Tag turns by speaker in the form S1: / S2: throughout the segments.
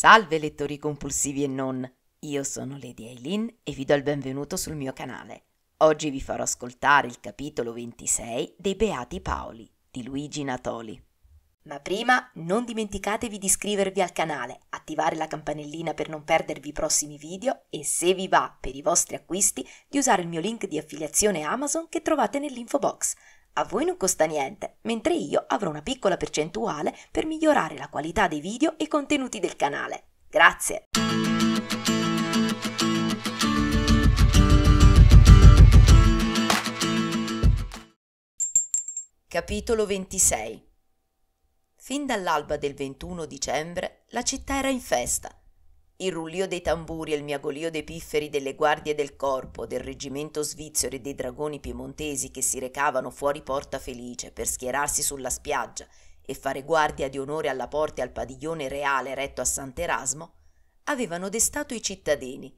S1: Salve lettori compulsivi e non, io sono Lady Eileen e vi do il benvenuto sul mio canale. Oggi vi farò ascoltare il capitolo 26 dei Beati Paoli di Luigi Natoli. Ma prima non dimenticatevi di iscrivervi al canale, attivare la campanellina per non perdervi i prossimi video e se vi va per i vostri acquisti di usare il mio link di affiliazione Amazon che trovate nell'info box. A voi non costa niente, mentre io avrò una piccola percentuale per migliorare la qualità dei video e contenuti del canale. Grazie! Capitolo 26 Fin dall'alba del 21 dicembre la città era in festa il rullio dei tamburi e il miagolio dei pifferi delle guardie del corpo del reggimento svizzero e dei dragoni piemontesi che si recavano fuori Porta Felice per schierarsi sulla spiaggia e fare guardia di onore alla porta e al padiglione reale retto a Sant'Erasmo, avevano destato i cittadini,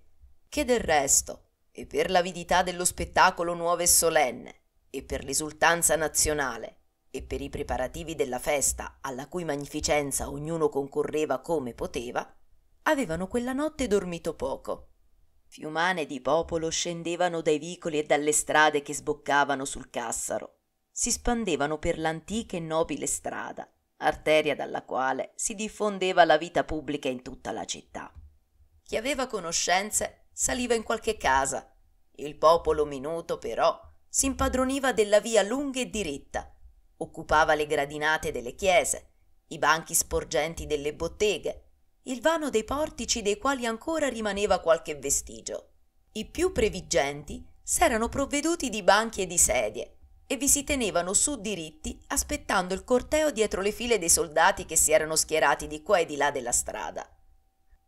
S1: che del resto, e per l'avidità dello spettacolo nuovo e solenne, e per l'esultanza nazionale, e per i preparativi della festa alla cui magnificenza ognuno concorreva come poteva, avevano quella notte dormito poco. Fiumane di popolo scendevano dai vicoli e dalle strade che sboccavano sul Cassaro. Si spandevano per l'antica e nobile strada, arteria dalla quale si diffondeva la vita pubblica in tutta la città. Chi aveva conoscenze saliva in qualche casa. Il popolo minuto, però, si impadroniva della via lunga e diritta, occupava le gradinate delle chiese, i banchi sporgenti delle botteghe, il vano dei portici dei quali ancora rimaneva qualche vestigio. I più previgenti s'erano provveduti di banchi e di sedie e vi si tenevano su diritti aspettando il corteo dietro le file dei soldati che si erano schierati di qua e di là della strada.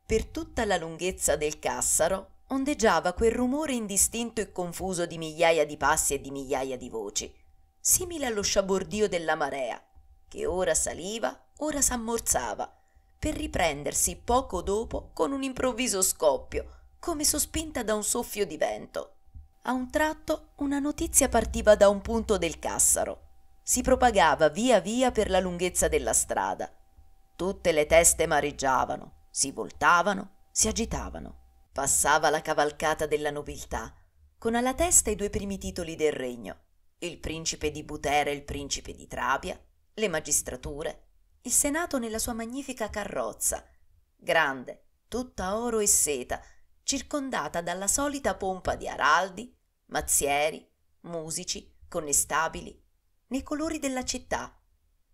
S1: Per tutta la lunghezza del Cassaro ondeggiava quel rumore indistinto e confuso di migliaia di passi e di migliaia di voci, simile allo sciabordio della marea, che ora saliva, ora s'ammorzava, per riprendersi poco dopo con un improvviso scoppio, come sospinta da un soffio di vento. A un tratto una notizia partiva da un punto del Cassaro. Si propagava via via per la lunghezza della strada. Tutte le teste mareggiavano, si voltavano, si agitavano. Passava la cavalcata della nobiltà, con alla testa i due primi titoli del regno, il principe di Butera e il principe di Trabia, le magistrature, il Senato nella sua magnifica carrozza, grande, tutta oro e seta, circondata dalla solita pompa di araldi, mazzieri, musici, connestabili, nei colori della città,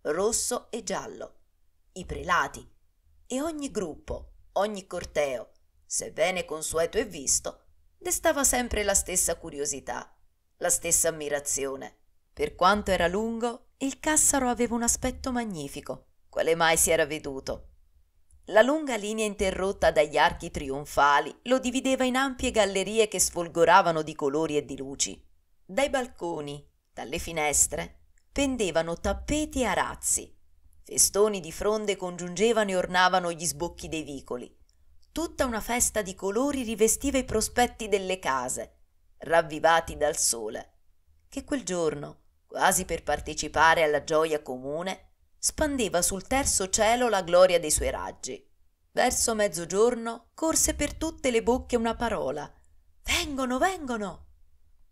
S1: rosso e giallo, i prelati e ogni gruppo, ogni corteo, sebbene consueto e visto, destava sempre la stessa curiosità, la stessa ammirazione. Per quanto era lungo, il Cassaro aveva un aspetto magnifico, quale mai si era veduto. La lunga linea interrotta dagli archi trionfali lo divideva in ampie gallerie che sfolgoravano di colori e di luci. Dai balconi, dalle finestre, pendevano tappeti e arazzi. Festoni di fronde congiungevano e ornavano gli sbocchi dei vicoli. Tutta una festa di colori rivestiva i prospetti delle case, ravvivati dal sole, che quel giorno, quasi per partecipare alla gioia comune, spandeva sul terzo cielo la gloria dei suoi raggi. Verso mezzogiorno corse per tutte le bocche una parola. Vengono, vengono!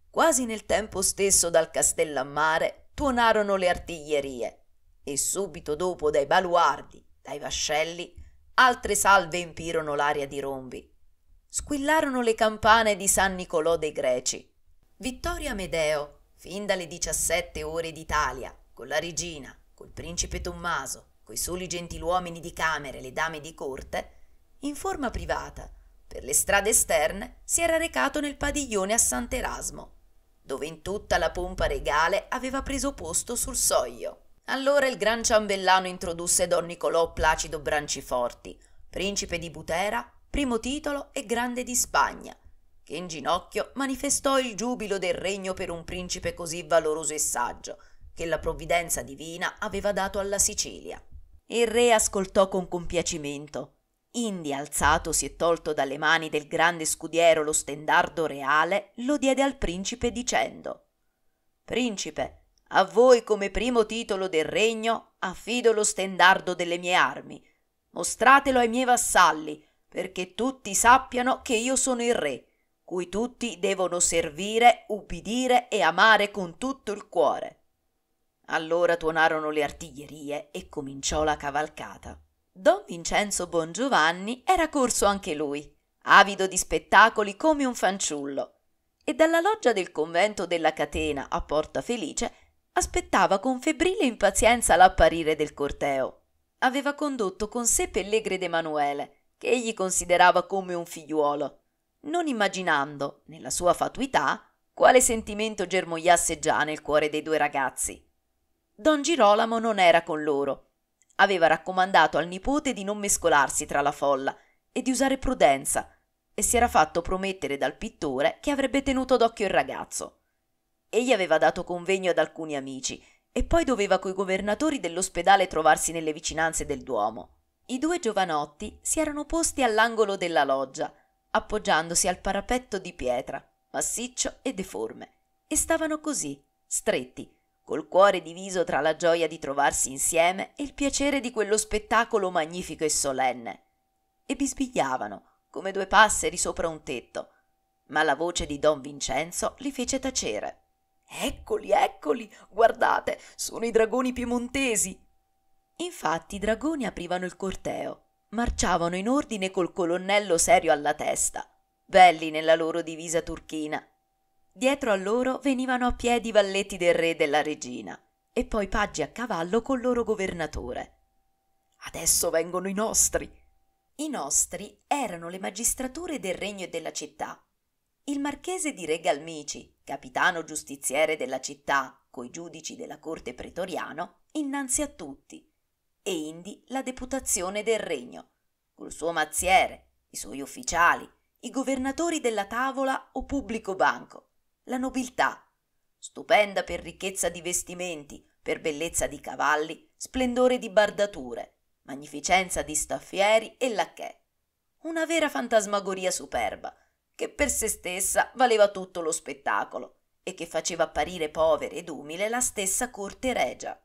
S1: Quasi nel tempo stesso dal castellammare tuonarono le artiglierie e subito dopo dai baluardi, dai vascelli, altre salve empirono l'aria di rombi. Squillarono le campane di San Nicolò dei Greci. Vittorio Amedeo, fin dalle 17 ore d'Italia, con la regina, col principe Tommaso, coi soli gentiluomini di camera e le dame di corte, in forma privata, per le strade esterne, si era recato nel padiglione a Sant'Erasmo, dove in tutta la pompa regale aveva preso posto sul soglio. Allora il gran ciambellano introdusse don Nicolò Placido Branciforti, principe di Butera, primo titolo e grande di Spagna, che in ginocchio manifestò il giubilo del regno per un principe così valoroso e saggio, che la provvidenza divina aveva dato alla Sicilia. Il re ascoltò con compiacimento. Indi, alzatosi e tolto dalle mani del grande scudiero lo stendardo reale, lo diede al principe dicendo Principe, a voi come primo titolo del regno affido lo stendardo delle mie armi. Mostratelo ai miei vassalli, perché tutti sappiano che io sono il re, cui tutti devono servire, ubbidire e amare con tutto il cuore. Allora tuonarono le artiglierie e cominciò la cavalcata. Don Vincenzo Bongiovanni era corso anche lui, avido di spettacoli come un fanciullo, e dalla loggia del convento della Catena a Porta Felice aspettava con febbrile impazienza l'apparire del corteo. Aveva condotto con sé Pellegre ed Emanuele, che egli considerava come un figliuolo, non immaginando, nella sua fatuità, quale sentimento germogliasse già nel cuore dei due ragazzi. Don Girolamo non era con loro. Aveva raccomandato al nipote di non mescolarsi tra la folla e di usare prudenza, e si era fatto promettere dal pittore che avrebbe tenuto d'occhio il ragazzo. Egli aveva dato convegno ad alcuni amici e poi doveva coi governatori dell'ospedale trovarsi nelle vicinanze del Duomo. I due giovanotti si erano posti all'angolo della loggia, appoggiandosi al parapetto di pietra, massiccio e deforme, e stavano così, stretti, col cuore diviso tra la gioia di trovarsi insieme e il piacere di quello spettacolo magnifico e solenne. E bisbigliavano, come due passeri sopra un tetto, ma la voce di don Vincenzo li fece tacere. Eccoli, eccoli, guardate, sono i dragoni piemontesi. Infatti i dragoni aprivano il corteo, marciavano in ordine col colonnello serio alla testa, belli nella loro divisa turchina, Dietro a loro venivano a piedi i valletti del re e della regina, e poi paggi a cavallo col loro governatore. Adesso vengono i nostri. I nostri erano le magistrature del regno e della città. Il marchese di Re Galmici, capitano giustiziere della città, coi giudici della corte pretoriano, innanzi a tutti, e indi la deputazione del regno, col suo mazziere, i suoi ufficiali, i governatori della tavola o pubblico banco, la nobiltà, stupenda per ricchezza di vestimenti, per bellezza di cavalli, splendore di bardature, magnificenza di staffieri e lacchè. Una vera fantasmagoria superba, che per se stessa valeva tutto lo spettacolo e che faceva apparire povera ed umile la stessa corte regia.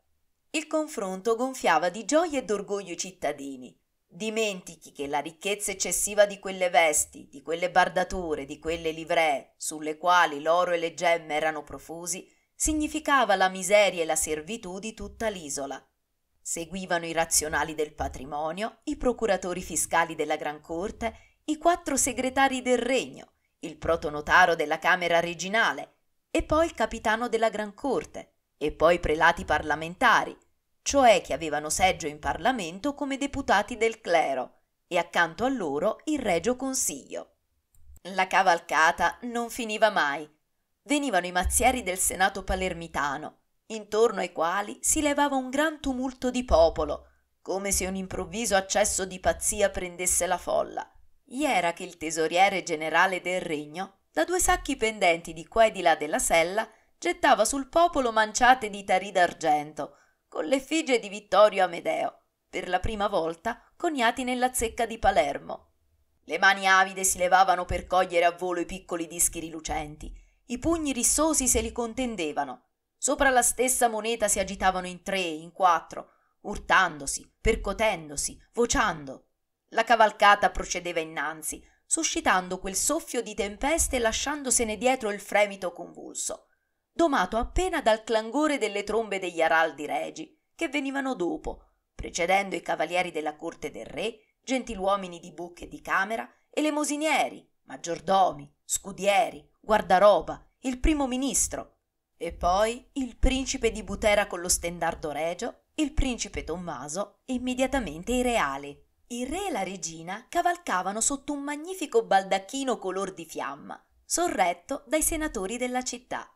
S1: Il confronto gonfiava di gioia e d'orgoglio i cittadini, Dimentichi che la ricchezza eccessiva di quelle vesti, di quelle bardature, di quelle livree, sulle quali l'oro e le gemme erano profusi, significava la miseria e la servitù di tutta l'isola. Seguivano i razionali del patrimonio, i procuratori fiscali della Gran Corte, i quattro segretari del regno, il protonotaro della Camera Reginale, e poi il capitano della Gran Corte, e poi i prelati parlamentari, cioè che avevano seggio in Parlamento come deputati del clero e accanto a loro il Regio Consiglio. La cavalcata non finiva mai. Venivano i mazzieri del Senato palermitano, intorno ai quali si levava un gran tumulto di popolo, come se un improvviso accesso di pazzia prendesse la folla. Gli era che il tesoriere generale del regno, da due sacchi pendenti di qua e di là della sella, gettava sul popolo manciate di tarì d'argento, con l'effigie di Vittorio Amedeo, per la prima volta coniati nella zecca di Palermo. Le mani avide si levavano per cogliere a volo i piccoli dischi rilucenti, i pugni rissosi se li contendevano. Sopra la stessa moneta si agitavano in tre, in quattro, urtandosi, percotendosi, vociando. La cavalcata procedeva innanzi, suscitando quel soffio di tempeste e lasciandosene dietro il fremito convulso domato appena dal clangore delle trombe degli araldi regi che venivano dopo precedendo i cavalieri della corte del re gentiluomini di bucca e di camera elemosinieri maggiordomi scudieri guardaroba il primo ministro e poi il principe di Butera con lo stendardo regio, il principe Tommaso e immediatamente i reali. Il re e la regina cavalcavano sotto un magnifico baldacchino color di fiamma, sorretto dai senatori della città.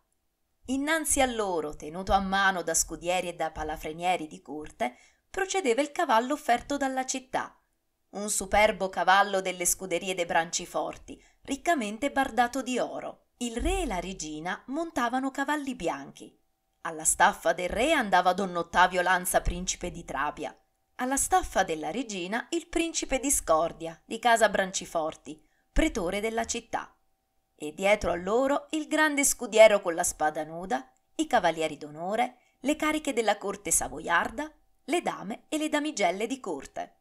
S1: Innanzi a loro, tenuto a mano da scudieri e da palafrenieri di corte, procedeva il cavallo offerto dalla città, un superbo cavallo delle scuderie dei Branciforti, riccamente bardato di oro. Il re e la regina montavano cavalli bianchi. Alla staffa del re andava don Ottavio Lanza, principe di Trabia. Alla staffa della regina il principe di Scordia, di casa Branciforti, pretore della città e dietro a loro il grande scudiero con la spada nuda, i cavalieri d'onore, le cariche della corte savoiarda, le dame e le damigelle di corte.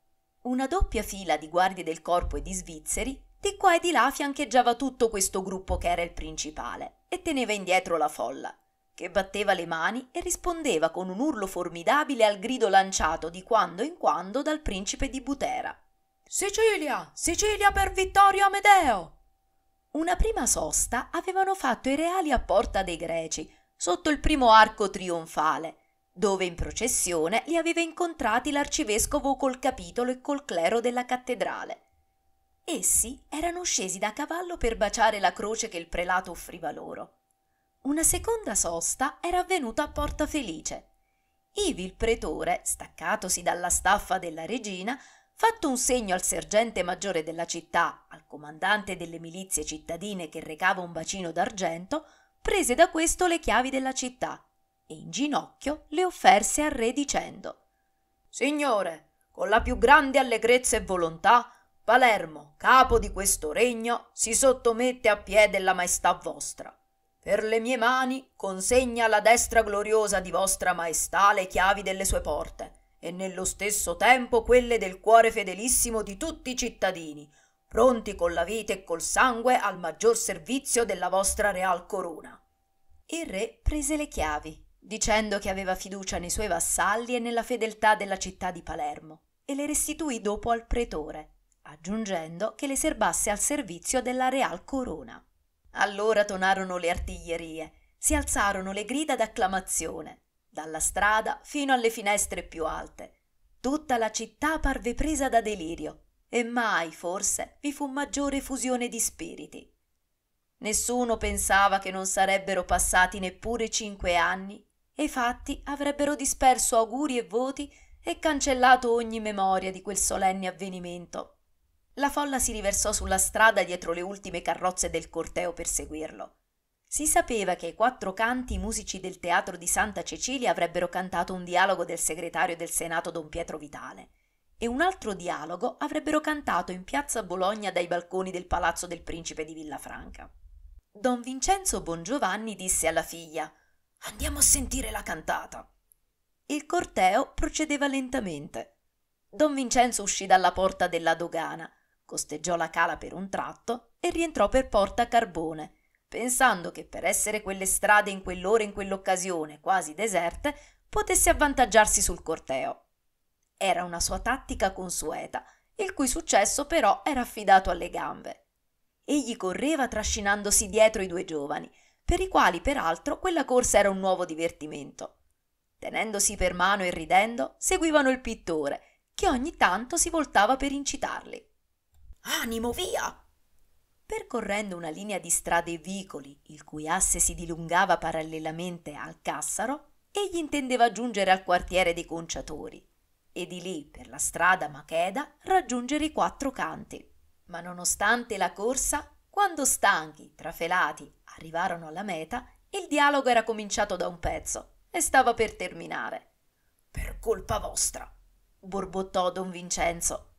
S1: Una doppia fila di guardie del corpo e di svizzeri di qua e di là fiancheggiava tutto questo gruppo che era il principale e teneva indietro la folla, che batteva le mani e rispondeva con un urlo formidabile al grido lanciato di quando in quando dal principe di Butera. Sicilia! Sicilia per Vittorio Amedeo! una prima sosta avevano fatto i reali a Porta dei Greci, sotto il primo arco trionfale, dove in processione li aveva incontrati l'arcivescovo col capitolo e col clero della cattedrale. Essi erano scesi da cavallo per baciare la croce che il prelato offriva loro. Una seconda sosta era avvenuta a Porta Felice. Ivi il pretore, staccatosi dalla staffa della regina, Fatto un segno al sergente maggiore della città, al comandante delle milizie cittadine che recava un bacino d'argento, prese da questo le chiavi della città e in ginocchio le offerse al re dicendo Signore, con la più grande allegrezza e volontà, Palermo, capo di questo regno, si sottomette a piè della maestà vostra. Per le mie mani consegna alla destra gloriosa di vostra maestà le chiavi delle sue porte e nello stesso tempo quelle del cuore fedelissimo di tutti i cittadini, pronti con la vita e col sangue al maggior servizio della vostra real corona. Il re prese le chiavi, dicendo che aveva fiducia nei suoi vassalli e nella fedeltà della città di Palermo, e le restituì dopo al pretore, aggiungendo che le serbasse al servizio della real corona. Allora tonarono le artiglierie, si alzarono le grida d'acclamazione, dalla strada fino alle finestre più alte. Tutta la città parve presa da delirio e mai, forse, vi fu maggiore fusione di spiriti. Nessuno pensava che non sarebbero passati neppure cinque anni e i fatti avrebbero disperso auguri e voti e cancellato ogni memoria di quel solenne avvenimento. La folla si riversò sulla strada dietro le ultime carrozze del corteo per seguirlo. Si sapeva che ai quattro canti i musici del teatro di Santa Cecilia avrebbero cantato un dialogo del segretario del Senato don Pietro Vitale e un altro dialogo avrebbero cantato in piazza Bologna dai balconi del palazzo del principe di Villafranca. Don Vincenzo Bongiovanni disse alla figlia Andiamo a sentire la cantata. Il corteo procedeva lentamente. Don Vincenzo uscì dalla porta della dogana, costeggiò la cala per un tratto e rientrò per porta Carbone, pensando che per essere quelle strade in quell'ora e in quell'occasione quasi deserte potesse avvantaggiarsi sul corteo. Era una sua tattica consueta, il cui successo però era affidato alle gambe. Egli correva trascinandosi dietro i due giovani, per i quali peraltro quella corsa era un nuovo divertimento. Tenendosi per mano e ridendo, seguivano il pittore, che ogni tanto si voltava per incitarli. Animo, via! Percorrendo una linea di strade e vicoli, il cui asse si dilungava parallelamente al Cassaro, egli intendeva giungere al quartiere dei conciatori e di lì, per la strada Macheda, raggiungere i quattro canti. Ma nonostante la corsa, quando stanchi, trafelati, arrivarono alla meta, il dialogo era cominciato da un pezzo e stava per terminare. Per colpa vostra, borbottò don Vincenzo.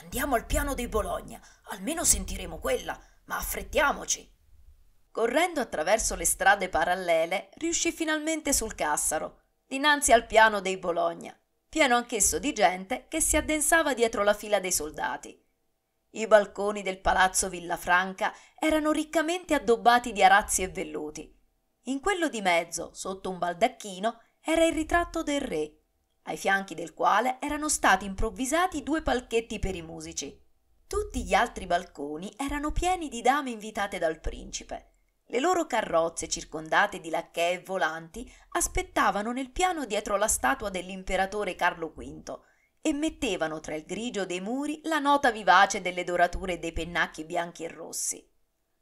S1: Andiamo al piano di Bologna, almeno sentiremo quella, ma affrettiamoci. Correndo attraverso le strade parallele, riuscì finalmente sul Cassaro, dinanzi al piano dei Bologna, pieno anch'esso di gente che si addensava dietro la fila dei soldati. I balconi del palazzo Villafranca erano riccamente addobbati di arazzi e velluti. In quello di mezzo, sotto un baldacchino, era il ritratto del re, ai fianchi del quale erano stati improvvisati due palchetti per i musici. Tutti gli altri balconi erano pieni di dame invitate dal principe. Le loro carrozze, circondate di lacchè e volanti, aspettavano nel piano dietro la statua dell'imperatore Carlo V e mettevano tra il grigio dei muri la nota vivace delle dorature dei pennacchi bianchi e rossi.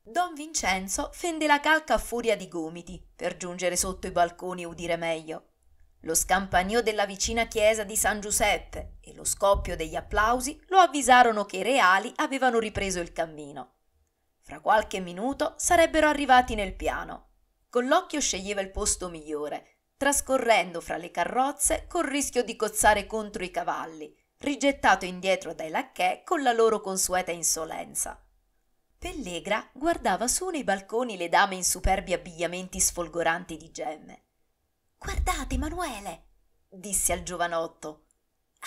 S1: Don Vincenzo fende la calca a furia di gomiti per giungere sotto i balconi e udire meglio. Lo scampanio della vicina chiesa di San Giuseppe e lo scoppio degli applausi lo avvisarono che i reali avevano ripreso il cammino. Fra qualche minuto sarebbero arrivati nel piano. Con l'occhio sceglieva il posto migliore, trascorrendo fra le carrozze col rischio di cozzare contro i cavalli, rigettato indietro dai lacchè con la loro consueta insolenza. Pellegra guardava su nei balconi le dame in superbi abbigliamenti sfolgoranti di gemme guardate manuele disse al giovanotto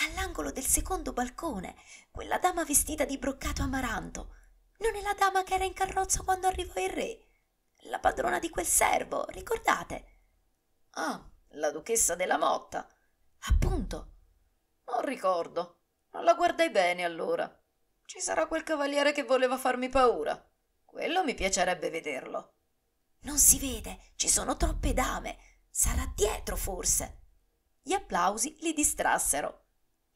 S1: all'angolo del secondo balcone quella dama vestita di broccato amaranto non è la dama che era in carrozza quando arrivò il re la padrona di quel servo ricordate ah la duchessa della motta appunto non ricordo non la guardai bene allora ci sarà quel cavaliere che voleva farmi paura quello mi piacerebbe vederlo non si vede ci sono troppe dame sarà dietro forse. Gli applausi li distrassero.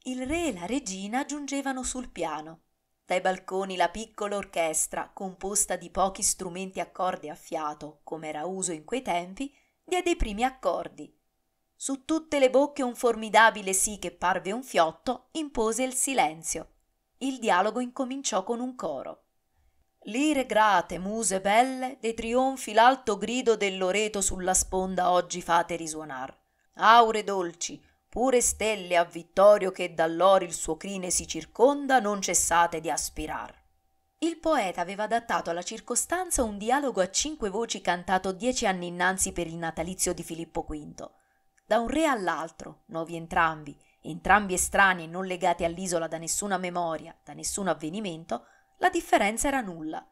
S1: Il re e la regina giungevano sul piano. Dai balconi la piccola orchestra, composta di pochi strumenti a corde a fiato, come era uso in quei tempi, diede i primi accordi. Su tutte le bocche un formidabile sì che parve un fiotto impose il silenzio. Il dialogo incominciò con un coro lire grate, muse belle, dei trionfi l'alto grido del Loreto sulla sponda oggi fate risuonar. Aure dolci, pure stelle a Vittorio che dall'oro il suo crine si circonda, non cessate di aspirar. Il poeta aveva adattato alla circostanza un dialogo a cinque voci cantato dieci anni innanzi per il natalizio di Filippo V. Da un re all'altro, nuovi entrambi, entrambi estranei e non legati all'isola da nessuna memoria, da nessun avvenimento, la differenza era nulla.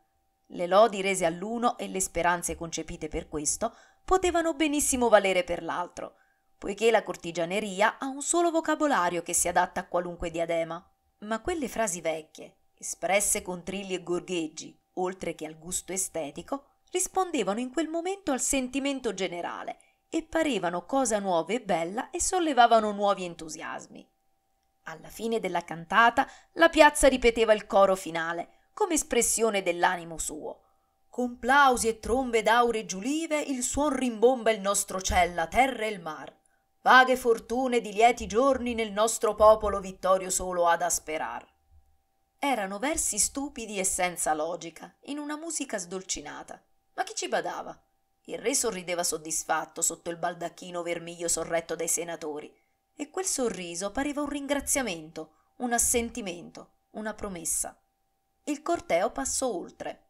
S1: Le lodi rese all'uno e le speranze concepite per questo potevano benissimo valere per l'altro, poiché la cortigianeria ha un solo vocabolario che si adatta a qualunque diadema. Ma quelle frasi vecchie, espresse con trilli e gorgheggi, oltre che al gusto estetico, rispondevano in quel momento al sentimento generale e parevano cosa nuova e bella e sollevavano nuovi entusiasmi. Alla fine della cantata la piazza ripeteva il coro finale, come espressione dell'animo suo. Con plausi e trombe d'aure giulive il suon rimbomba il nostro ciel, la terra e il mar. Vaghe fortune di lieti giorni nel nostro popolo vittorio solo ad asperar. Erano versi stupidi e senza logica, in una musica sdolcinata. Ma chi ci badava? Il re sorrideva soddisfatto sotto il baldacchino vermiglio sorretto dai senatori e quel sorriso pareva un ringraziamento, un assentimento, una promessa. Il corteo passò oltre.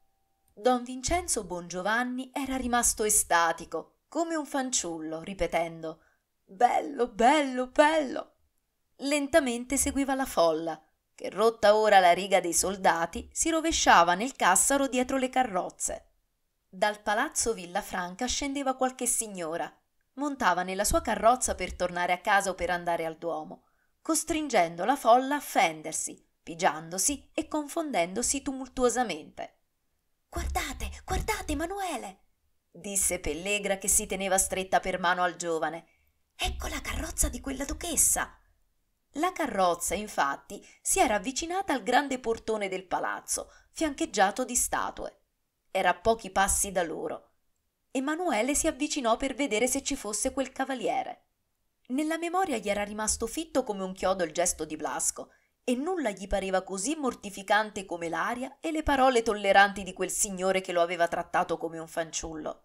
S1: Don Vincenzo Bongiovanni era rimasto estatico, come un fanciullo, ripetendo Bello, bello, bello. Lentamente seguiva la folla, che rotta ora la riga dei soldati, si rovesciava nel cassaro dietro le carrozze. Dal palazzo Villafranca scendeva qualche signora, montava nella sua carrozza per tornare a casa o per andare al Duomo, costringendo la folla a fendersi, pigiandosi e confondendosi tumultuosamente. Guardate, guardate, Emanuele! disse Pellegra che si teneva stretta per mano al giovane. Ecco la carrozza di quella duchessa. La carrozza, infatti, si era avvicinata al grande portone del palazzo, fiancheggiato di statue. Era a pochi passi da loro. Emanuele si avvicinò per vedere se ci fosse quel cavaliere. Nella memoria gli era rimasto fitto come un chiodo il gesto di Blasco, e nulla gli pareva così mortificante come l'aria e le parole tolleranti di quel signore che lo aveva trattato come un fanciullo.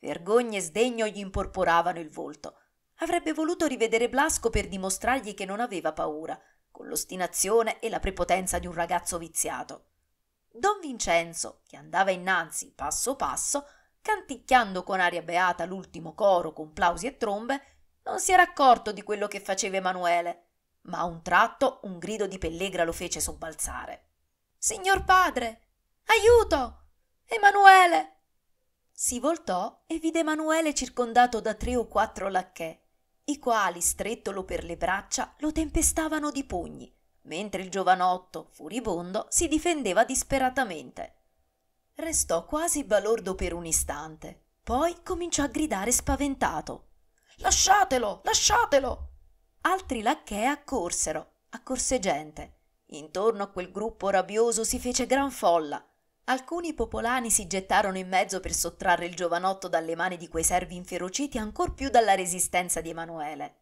S1: Vergogna e sdegno gli imporporavano il volto. Avrebbe voluto rivedere Blasco per dimostrargli che non aveva paura, con l'ostinazione e la prepotenza di un ragazzo viziato. Don Vincenzo, che andava innanzi passo passo, canticchiando con aria beata l'ultimo coro con plausi e trombe, non si era accorto di quello che faceva Emanuele, ma a un tratto un grido di pellegra lo fece sobbalzare. Signor padre, aiuto! Emanuele! Si voltò e vide Emanuele circondato da tre o quattro lacchè, i quali, strettolo per le braccia, lo tempestavano di pugni, mentre il giovanotto, furibondo, si difendeva disperatamente. Restò quasi balordo per un istante, poi cominciò a gridare spaventato. Lasciatelo, lasciatelo! Altri lacchè accorsero, accorse gente. Intorno a quel gruppo rabbioso si fece gran folla. Alcuni popolani si gettarono in mezzo per sottrarre il giovanotto dalle mani di quei servi inferociti ancor più dalla resistenza di Emanuele.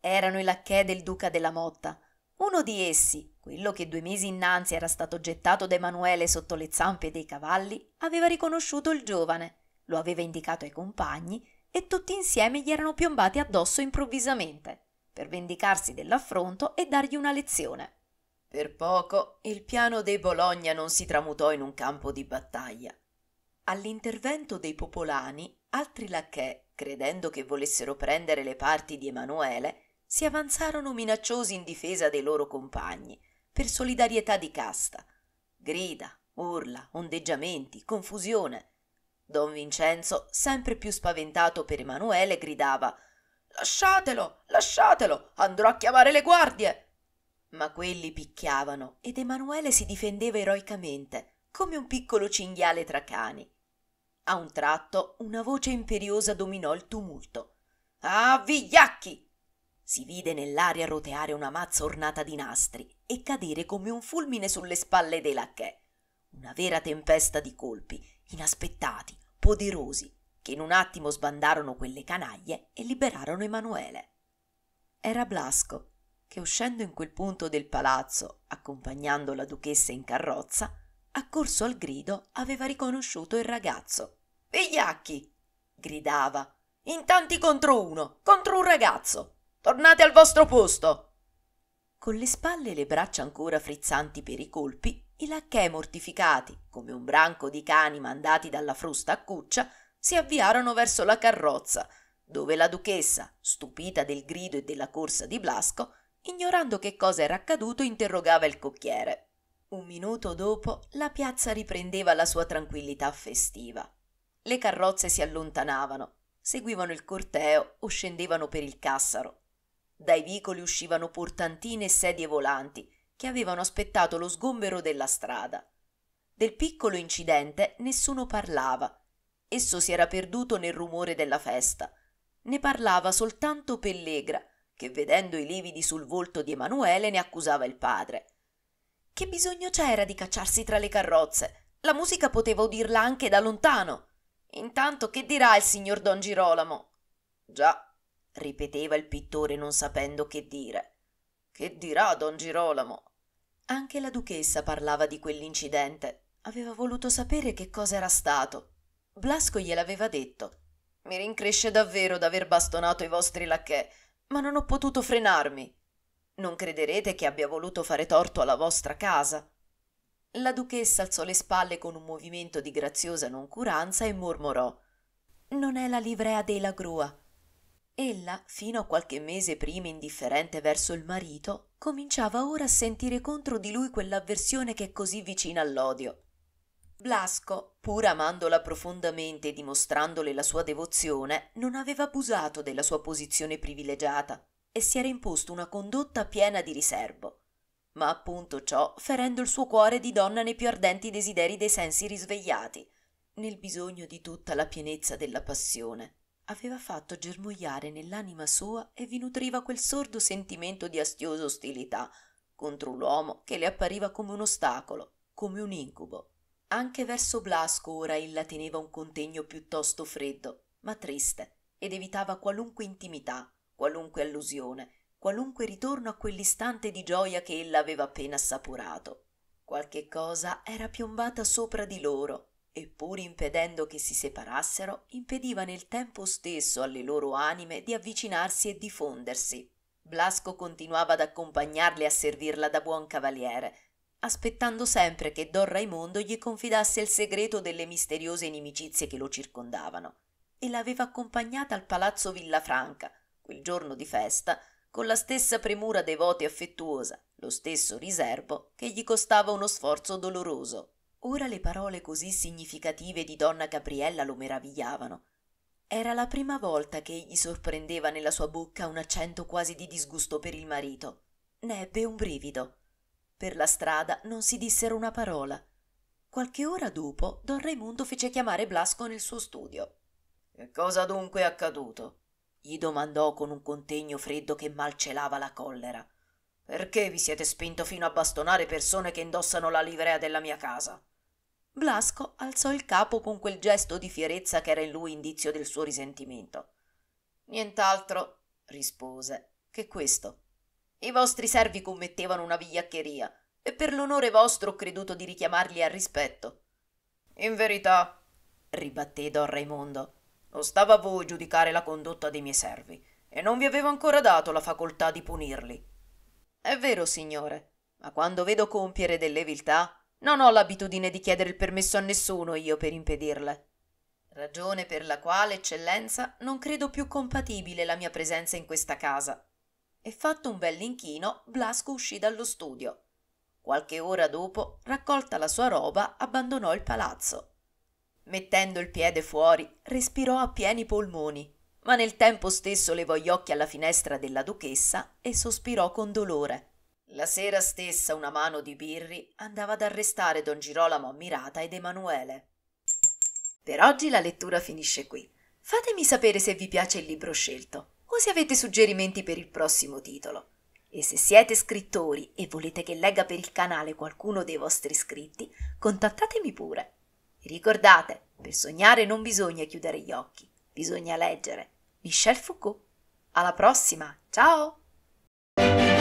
S1: Erano i lacchè del duca della Motta, uno di essi, quello che due mesi innanzi era stato gettato da Emanuele sotto le zampe dei cavalli, aveva riconosciuto il giovane, lo aveva indicato ai compagni e tutti insieme gli erano piombati addosso improvvisamente, per vendicarsi dell'affronto e dargli una lezione. Per poco il piano dei Bologna non si tramutò in un campo di battaglia. All'intervento dei popolani, altri lacchè, credendo che volessero prendere le parti di Emanuele, si avanzarono minacciosi in difesa dei loro compagni, per solidarietà di casta. Grida, urla, ondeggiamenti, confusione. Don Vincenzo, sempre più spaventato per Emanuele, gridava Lasciatelo, lasciatelo, andrò a chiamare le guardie. Ma quelli picchiavano ed Emanuele si difendeva eroicamente, come un piccolo cinghiale tra cani. A un tratto una voce imperiosa dominò il tumulto. Ah, vigliacchi! Si vide nell'aria roteare una mazza ornata di nastri e cadere come un fulmine sulle spalle dei lacchè. Una vera tempesta di colpi, inaspettati, poderosi, che in un attimo sbandarono quelle canaglie e liberarono Emanuele. Era Blasco, che uscendo in quel punto del palazzo, accompagnando la duchessa in carrozza, accorso al grido aveva riconosciuto il ragazzo. «Vigliacchi!» gridava. In tanti contro uno, contro un ragazzo. Tornate al vostro posto! Con le spalle e le braccia ancora frizzanti per i colpi, i lacchè mortificati, come un branco di cani mandati dalla frusta a cuccia, si avviarono verso la carrozza, dove la duchessa, stupita del grido e della corsa di Blasco, ignorando che cosa era accaduto, interrogava il cocchiere. Un minuto dopo la piazza riprendeva la sua tranquillità festiva. Le carrozze si allontanavano, seguivano il corteo o scendevano per il Cassaro, dai vicoli uscivano portantine e sedie volanti che avevano aspettato lo sgombero della strada. Del piccolo incidente nessuno parlava. Esso si era perduto nel rumore della festa. Ne parlava soltanto Pellegra, che vedendo i lividi sul volto di Emanuele ne accusava il padre. Che bisogno c'era di cacciarsi tra le carrozze? La musica poteva udirla anche da lontano. Intanto che dirà il signor Don Girolamo? Già, ripeteva il pittore non sapendo che dire che dirà don girolamo anche la duchessa parlava di quell'incidente aveva voluto sapere che cosa era stato blasco gliel'aveva detto mi rincresce davvero d'aver bastonato i vostri lacchè ma non ho potuto frenarmi non crederete che abbia voluto fare torto alla vostra casa la duchessa alzò le spalle con un movimento di graziosa noncuranza e mormorò non è la livrea dei lagrua Ella, fino a qualche mese prima indifferente verso il marito, cominciava ora a sentire contro di lui quell'avversione che è così vicina all'odio. Blasco, pur amandola profondamente e dimostrandole la sua devozione, non aveva abusato della sua posizione privilegiata e si era imposto una condotta piena di riservo. Ma appunto ciò ferendo il suo cuore di donna nei più ardenti desideri dei sensi risvegliati, nel bisogno di tutta la pienezza della passione aveva fatto germogliare nell'anima sua e vi nutriva quel sordo sentimento di astiosa ostilità contro l'uomo che le appariva come un ostacolo, come un incubo. Anche verso Blasco ora ella teneva un contegno piuttosto freddo, ma triste, ed evitava qualunque intimità, qualunque allusione, qualunque ritorno a quell'istante di gioia che ella aveva appena assaporato. Qualche cosa era piombata sopra di loro, e pur impedendo che si separassero, impediva nel tempo stesso alle loro anime di avvicinarsi e diffondersi. Blasco continuava ad accompagnarle a servirla da buon cavaliere, aspettando sempre che Don Raimondo gli confidasse il segreto delle misteriose inimicizie che lo circondavano, e l'aveva accompagnata al palazzo Villafranca, quel giorno di festa, con la stessa premura devota e affettuosa, lo stesso riservo che gli costava uno sforzo doloroso. Ora le parole così significative di donna Gabriella lo meravigliavano. Era la prima volta che egli sorprendeva nella sua bocca un accento quasi di disgusto per il marito. Ne ebbe un brivido. Per la strada non si dissero una parola. Qualche ora dopo don Raimondo fece chiamare Blasco nel suo studio. Che cosa dunque è accaduto? gli domandò con un contegno freddo che malcelava la collera. Perché vi siete spinto fino a bastonare persone che indossano la livrea della mia casa? Blasco alzò il capo con quel gesto di fierezza che era in lui indizio del suo risentimento. Nient'altro, rispose, che questo. I vostri servi commettevano una vigliaccheria e per l'onore vostro ho creduto di richiamarli al rispetto. In verità, ribatté Don Raimondo, non stava a voi giudicare la condotta dei miei servi e non vi avevo ancora dato la facoltà di punirli. È vero, signore, ma quando vedo compiere delle viltà, non ho l'abitudine di chiedere il permesso a nessuno io per impedirle. Ragione per la quale, eccellenza, non credo più compatibile la mia presenza in questa casa. E fatto un bell'inchino, Blasco uscì dallo studio. Qualche ora dopo, raccolta la sua roba, abbandonò il palazzo. Mettendo il piede fuori, respirò a pieni polmoni ma nel tempo stesso levò gli occhi alla finestra della duchessa e sospirò con dolore. La sera stessa una mano di Birri andava ad arrestare don Girolamo Ammirata ed Emanuele. Per oggi la lettura finisce qui. Fatemi sapere se vi piace il libro scelto o se avete suggerimenti per il prossimo titolo. E se siete scrittori e volete che legga per il canale qualcuno dei vostri iscritti, contattatemi pure. Ricordate, per sognare non bisogna chiudere gli occhi, bisogna leggere. Michel Foucault. Alla prossima, ciao!